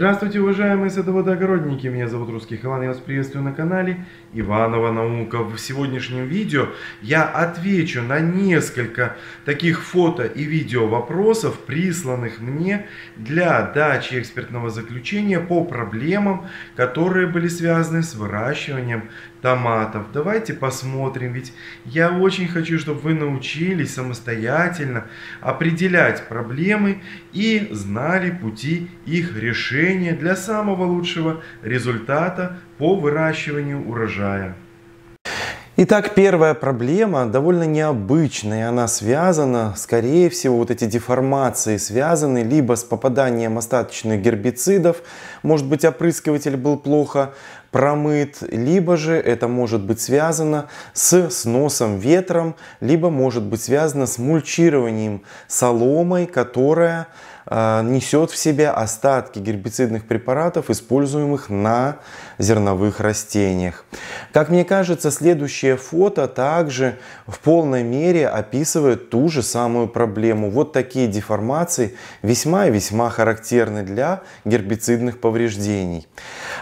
Здравствуйте, уважаемые садоводы-огородники! Меня зовут Русский Иван, я вас приветствую на канале Иванова Наука. В сегодняшнем видео я отвечу на несколько таких фото и видео вопросов, присланных мне для дачи экспертного заключения по проблемам, которые были связаны с выращиванием томатов. Давайте посмотрим, ведь я очень хочу, чтобы вы научились самостоятельно определять проблемы и знали пути их решения решение для самого лучшего результата по выращиванию урожая. Итак, первая проблема довольно необычная, она связана, скорее всего, вот эти деформации связаны либо с попаданием остаточных гербицидов, может быть опрыскиватель был плохо промыт, либо же это может быть связано с сносом ветром, либо может быть связано с мульчированием соломой, которая а, несет в себе остатки гербицидных препаратов, используемых на зерновых растениях. Как мне кажется, следующее фото также в полной мере описывает ту же самую проблему. Вот такие деформации весьма и весьма характерны для гербицидных повреждений.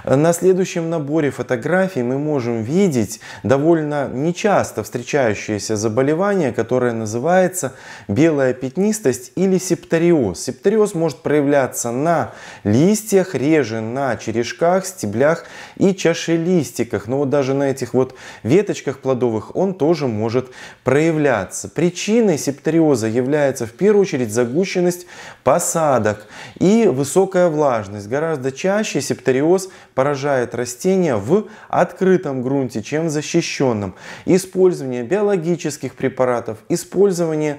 На следующем наборе фотографий мы можем видеть довольно нечасто встречающееся заболевание, которое называется белая пятнистость или септориоз. Септориоз боррелиоз может проявляться на листьях, реже на черешках, стеблях и чашелистиках. Но вот даже на этих вот веточках плодовых он тоже может проявляться. Причиной септориоза является в первую очередь загущенность посадок и высокая влажность. Гораздо чаще септориоз поражает растения в открытом грунте, чем в защищенном. Использование биологических препаратов, использование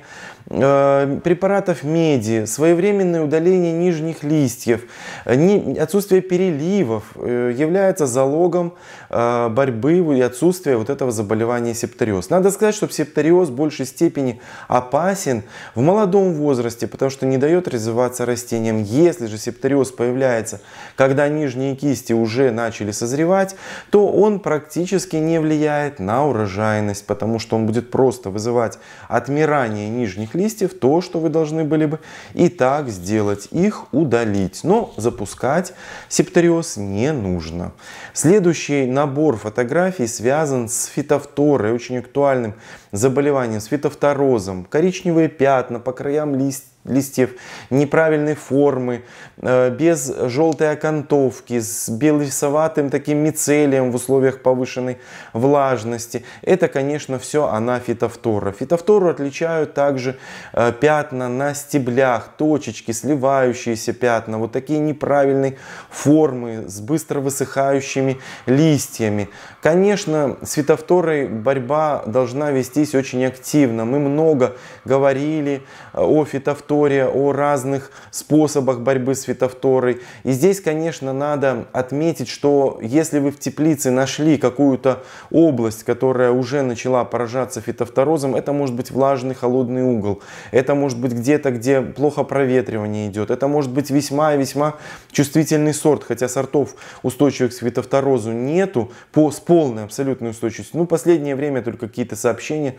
э, препаратов меди, своевременно одновременное удаление нижних листьев, отсутствие переливов э, является залогом э, борьбы и отсутствия вот этого заболевания септориоз. Надо сказать, что септориоз в большей степени опасен в молодом возрасте, потому что не дает развиваться растениям. Если же септориоз появляется, когда нижние кисти уже начали созревать, то он практически не влияет на урожайность, потому что он будет просто вызывать отмирание нижних листьев, то, что вы должны были бы и так сделать сделать, их удалить, но запускать септориоз не нужно. Следующий набор фотографий связан с фитофторой, очень актуальным заболеванием, с фитофторозом. Коричневые пятна по краям листьев листьев неправильной формы, э, без желтой окантовки, с белесоватым таким мицелием в условиях повышенной влажности. Это, конечно, все она фитофтора. Фитофтору отличают также э, пятна на стеблях, точечки, сливающиеся пятна, вот такие неправильные формы с быстро высыхающими листьями. Конечно, с фитофторой борьба должна вестись очень активно. Мы много говорили э, о фитофторе светофторе, о разных способах борьбы с фитофторой. И здесь, конечно, надо отметить, что если вы в теплице нашли какую-то область, которая уже начала поражаться фитофторозом, это может быть влажный холодный угол, это может быть где-то, где плохо проветривание идет, это может быть весьма весьма чувствительный сорт, хотя сортов устойчивых к фитофторозу нету, по, с полной абсолютной устойчивостью. Ну, последнее время только какие-то сообщения,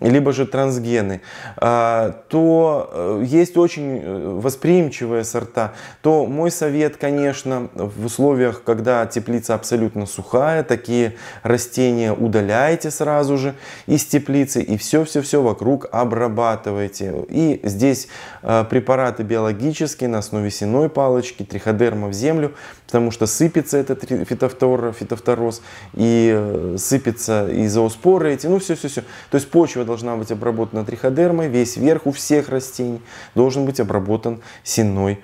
либо же трансгены, а, то э, есть очень э, восприимчивые сорта, то мой совет, конечно, в условиях, когда теплица абсолютно сухая, такие растения удаляйте сразу же из теплицы и все-все-все вокруг обрабатывайте. И здесь э, препараты биологические на основе сеной палочки, триходерма в землю, потому что сыпется этот фитофтор, фитофтороз и э, сыпется и зооспоры эти, ну все-все-все. То есть почва должна быть обработана триходермой, весь верх у всех растений должен быть обработан сенной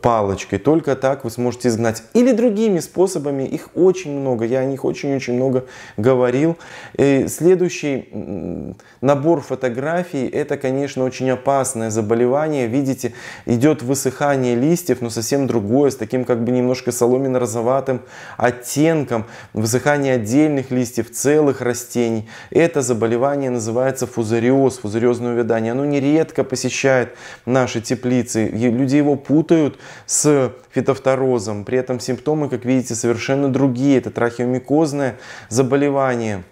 палочкой. Только так вы сможете изгнать. Или другими способами, их очень много, я о них очень-очень много говорил. И э, следующий набор фотографий, это, конечно, очень опасное заболевание. Видите, идет высыхание листьев, но совсем другое, с таким как бы немножко соломенно-розоватым оттенком. Высыхание отдельных листьев, целых растений. Это заболевание называется фузариоз, фузариозное увядание. Оно нередко посещает наши теплицы. И люди его путают с фитофторозом. При этом симптомы, как видите, совершенно другие. Это трахеомикозное заболевание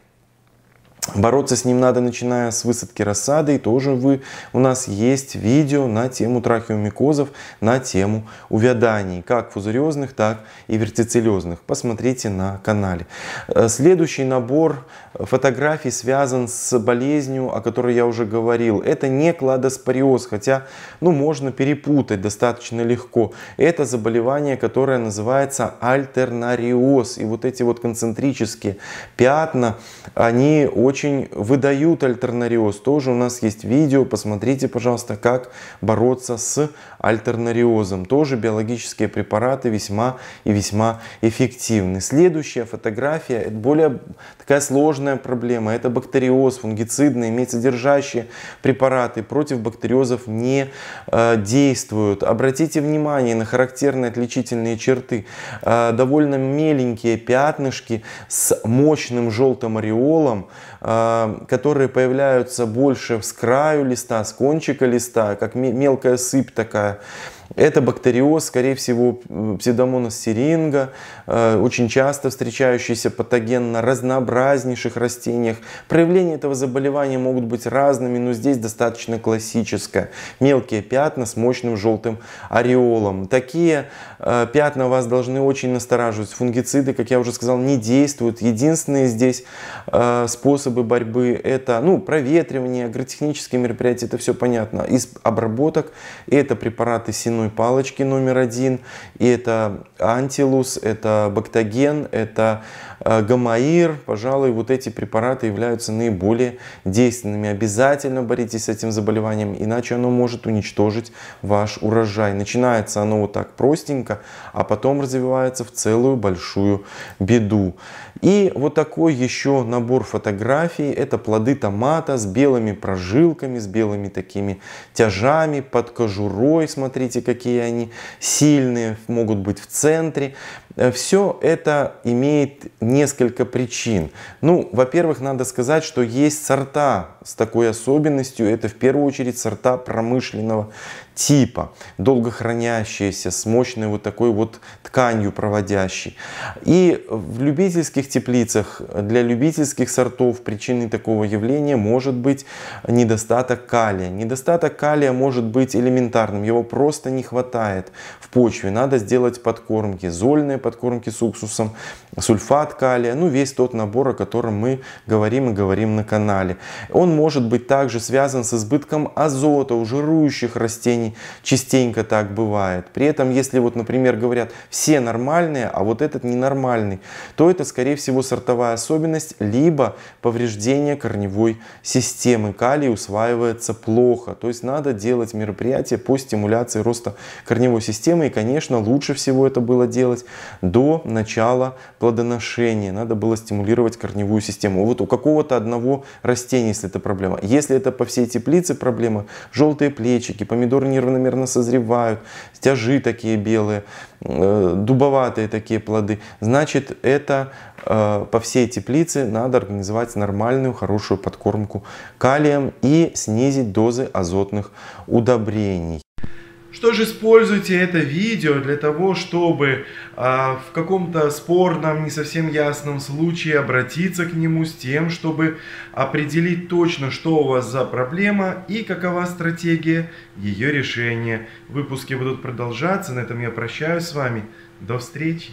Бороться с ним надо, начиная с высадки рассады. И тоже вы, у нас есть видео на тему трахеомикозов, на тему увяданий, как фузариозных, так и вертицелезных. Посмотрите на канале. Э, следующий набор фотографий связан с болезнью, о которой я уже говорил. Это не кладоспориоз, хотя ну, можно перепутать достаточно легко. Это заболевание, которое называется альтернариоз. И вот эти вот концентрические пятна, они очень очень выдают альтернариоз. Тоже у нас есть видео, посмотрите, пожалуйста, как бороться с альтернариозом. Тоже биологические препараты весьма и весьма эффективны. Следующая фотография, это более такая сложная проблема. Это бактериоз, фунгицидные, содержащие препараты против бактериозов не э, действуют. Обратите внимание на характерные отличительные черты. Э, довольно меленькие пятнышки с мощным желтым ореолом, а, которые появляются больше с краю листа, с кончика листа, как мелкая сыпь такая. Это бактериоз, скорее всего, псевдомонос сиринга, э, очень часто встречающийся патоген на разнообразнейших растениях. Проявления этого заболевания могут быть разными, но здесь достаточно классическое. Мелкие пятна с мощным желтым ореолом. Такие э, пятна вас должны очень настораживать. Фунгициды, как я уже сказал, не действуют. Единственные здесь э, способы борьбы это ну, проветривание, агротехнические мероприятия, это все понятно. Из обработок это препараты синон зеленой ну палочки номер один. И это антилус, это бактоген, это Э, гамаир, пожалуй, вот эти препараты являются наиболее действенными. Обязательно боритесь с этим заболеванием, иначе оно может уничтожить ваш урожай. Начинается оно вот так простенько, а потом развивается в целую большую беду. И вот такой еще набор фотографий. Это плоды томата с белыми прожилками, с белыми такими тяжами, под кожурой. Смотрите, какие они сильные, могут быть в центре. Э, Все это имеет несколько причин. Ну, во-первых, надо сказать, что есть сорта с такой особенностью. Это в первую очередь сорта промышленного типа, долго хранящиеся, с мощной вот такой вот тканью проводящей. И в любительских теплицах для любительских сортов причиной такого явления может быть недостаток калия. Недостаток калия может быть элементарным, его просто не хватает в почве. Надо сделать подкормки, зольные подкормки с уксусом, сульфат калия, ну весь тот набор, о котором мы говорим и говорим на канале. Он может быть также связан с избытком азота у жирующих растений, частенько так бывает. При этом, если вот, например, говорят, все нормальные, а вот этот ненормальный, то это, скорее всего, сортовая особенность, либо повреждение корневой системы. Калий усваивается плохо, то есть надо делать мероприятия по стимуляции роста корневой системы. И, конечно, лучше всего это было делать до начала плодоношения. Надо было стимулировать корневую систему. Вот у какого-то одного растения, если это проблема. Если это по всей теплице проблема, желтые плечики, помидор не неравномерно созревают, стяжи такие белые, э, дубоватые такие плоды. Значит, это э, по всей теплице надо организовать нормальную, хорошую подкормку калием и снизить дозы азотных удобрений. Что же, используйте это видео для того, чтобы э, в каком-то спорном, не совсем ясном случае обратиться к нему с тем, чтобы определить точно, что у вас за проблема и какова стратегия ее решения. Выпуски будут продолжаться. На этом я прощаюсь с вами. До встречи!